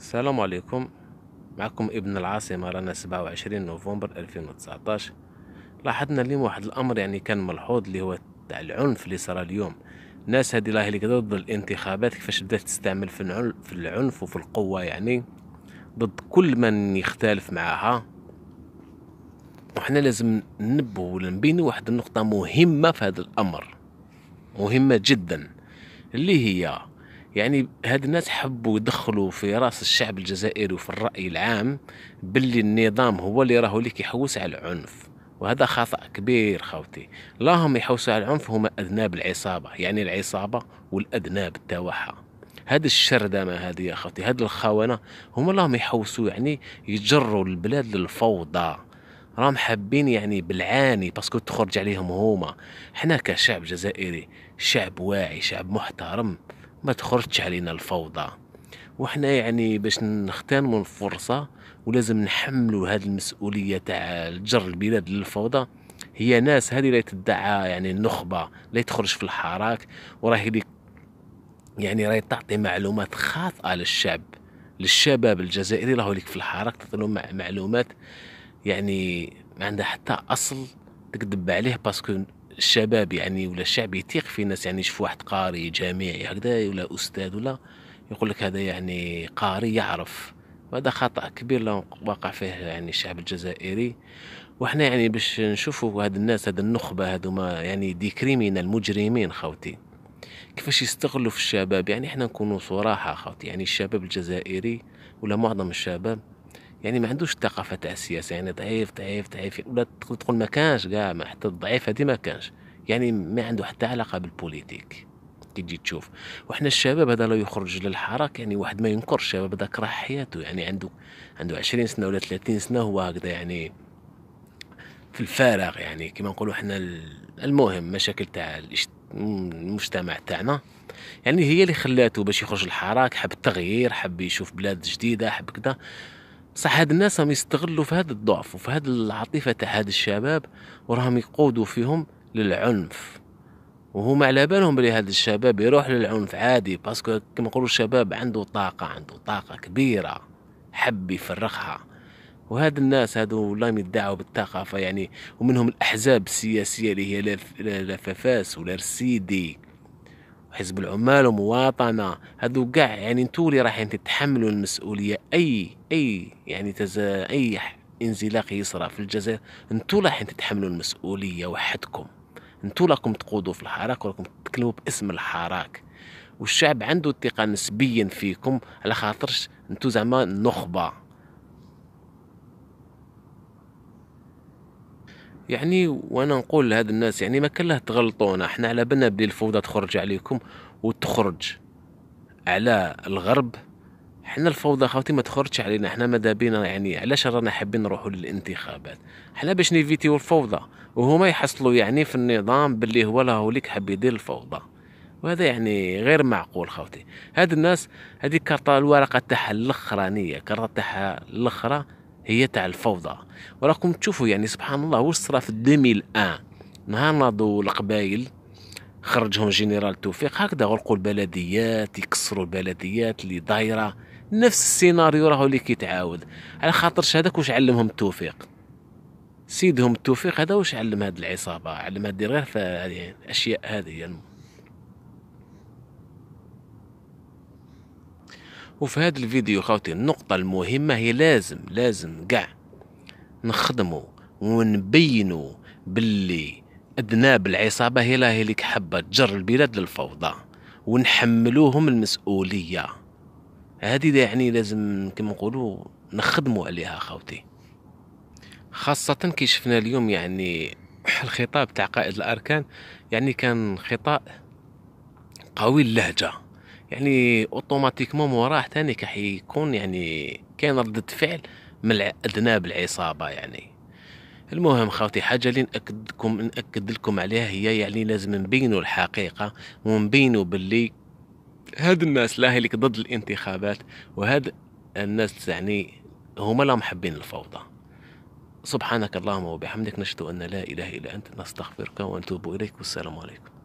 السلام عليكم معكم ابن العاصمة رانا سبعة نوفمبر ألفين 2019 لاحظنا اليوم واحد الأمر يعني كان ملحوظ اللي هو تاع العنف اللي صار اليوم الناس هذه راهي اللي ضد الانتخابات كيفاش بدات تستعمل في العنف وفي القوة يعني ضد كل من يختلف معها وحنا لازم ننبه ونبينوا واحد النقطة مهمة في هذا الأمر مهمة جدا اللي هي يعني هاد الناس حبوا يدخلوا في راس الشعب الجزائري وفي الرأي العام باللي النظام هو اللي راهو اللي كيحوس على العنف وهذا خطأ كبير خوتي هم يحوسوا على العنف هما أذناب العصابة يعني العصابة والأذناب تاعها هاد الشردمة هذه يا خوتي هاد الخونة هما اللهم يحوسوا يعني يجروا البلاد للفوضى راهم حابين يعني بالعاني باسكو تخرج عليهم هما حنا كشعب جزائري شعب واعي شعب محترم ما تخرجش علينا الفوضى وحنا يعني باش نختنموا الفرصه ولازم نحملوا هذه المسؤوليه تاع جر البلاد للفوضى هي ناس هذه اللي تدعى يعني النخبه اللي تخرج في الحراك وراهي اللي يعني راهي تعطي معلومات خاطئه للشعب للشباب الجزائري راهو لك في الحراك تعطي معلومات يعني ما عندها حتى اصل تكذب عليه باسكو الشباب يعني ولا الشعب يثيق في ناس يعني يشوف واحد قاري جامعي هكذا ولا استاذ ولا يقول لك هذا يعني قاري يعرف وهذا خطا كبير لو واقع فيه يعني الشعب الجزائري وحنا يعني باش نشوفوا هاد الناس هاد النخبه هذوما يعني دي كريمينال مجرمين خوتي كيفاش يستغلوا في الشباب يعني احنا نكونوا صراحه خوتي يعني الشباب الجزائري ولا معظم الشباب يعني ما عندوش الثقافه تاع السياسه يعني ضعيف ضعيف ضعيف ولا تقول ما كانش كاع حتى الضعيف هذه ما كانش يعني ما عنده حتى علاقه بالبوليتيك كي تجي تشوف وحنا الشباب هذا لا يخرج للحراك يعني واحد ما ينكر الشباب هذاك راه حياته يعني عنده عنده 20 سنه ولا 30 سنه هو هكذا يعني في الفارغ يعني كما نقولوا حنا المهم مشاكل تاع المجتمع تاعنا يعني هي اللي خلاته باش يخرج الحراك حب التغيير حب يشوف بلاد جديده حب كذا صح هاد الناس راهم يستغلوا في هذا الضعف وفي هاد العاطفة تاع هاد الشباب وراهم يقودوا فيهم للعنف وهما على بالهم بلي هاد الشباب يروح للعنف عادي باسكو كما نقولوا الشباب عنده طاقة عنده طاقة كبيرة حب يفرغها وهاد الناس هادو والله يدعوا بالطاقة يعني ومنهم الأحزاب السياسية اللي هي لا ففاس ولا رسيدي وحزب العمال ومواطنه هذو كاع يعني انتو اللي رايحين يعني تتحملوا المسؤوليه اي اي يعني تز... اي انزلاق يصرى في الجزائر انتو رايحين يعني تتحملوا المسؤوليه وحدكم انتو راكم تقودوا في الحراك وراكم تتكلموا باسم الحراك والشعب عنده ثقه نسبيا فيكم على خاطرش انتو زعما نخبه يعني وانا نقول لهاد الناس يعني ما كان له تغلطونا حنا على بالنا بلي الفوضى تخرج عليكم وتخرج على الغرب حنا الفوضى خاوتي ما تخرجش علينا حنا ما دابينا يعني علاش رانا حابين نروحوا للانتخابات حنا باش نيفيتيو الفوضى وهما يحصلوا يعني في النظام باللي هو له وليك حاب يدير الفوضى وهذا يعني غير معقول خاوتي هاد الناس هذه كارطه الورقه تاعها الاخرانيه كارطه تاعها الاخرى هي تاع الفوضى وراكم تشوفوا يعني سبحان الله واش صرا في 2001 نهار ناضوا القبائل خرجهم جنرال توفيق هكذا غلقوا البلديات يكسروا البلديات اللي دايره نفس السيناريو راهو اللي كيتعاود على خاطرش هذاك واش علمهم التوفيق سيدهم التوفيق هذا واش علم هاد العصابه علم هاد غير في الاشياء هذه وفي هذا الفيديو خاوتي النقطة المهمة هي لازم لازم قاع نخدمو ونبينو باللي أذناب العصابة هي لا هي اللي حابة تجر البلاد للفوضى ونحملوهم المسؤولية هذه يعني لازم كما نقولوا نخدموا عليها خاوتي خاصة كي شفنا اليوم يعني الخطاب تاع قائد الأركان يعني كان خطاب قوي اللهجة يعني اوتوماتيكمون موراه ثاني كيكون يعني كاين ردة فعل من اذناب العصابه يعني المهم خاوتي حاجة اللي نأكدكم نأكد لكم عليها هي يعني لازم نبينوا الحقيقة ونبينوا باللي هاد الناس لاهلك ضد الانتخابات وهاد الناس يعني هما لا محبين الفوضى سبحانك اللهم وبحمدك نشهد أن لا إله إلا أنت نستغفرك ونتوب إليك والسلام عليكم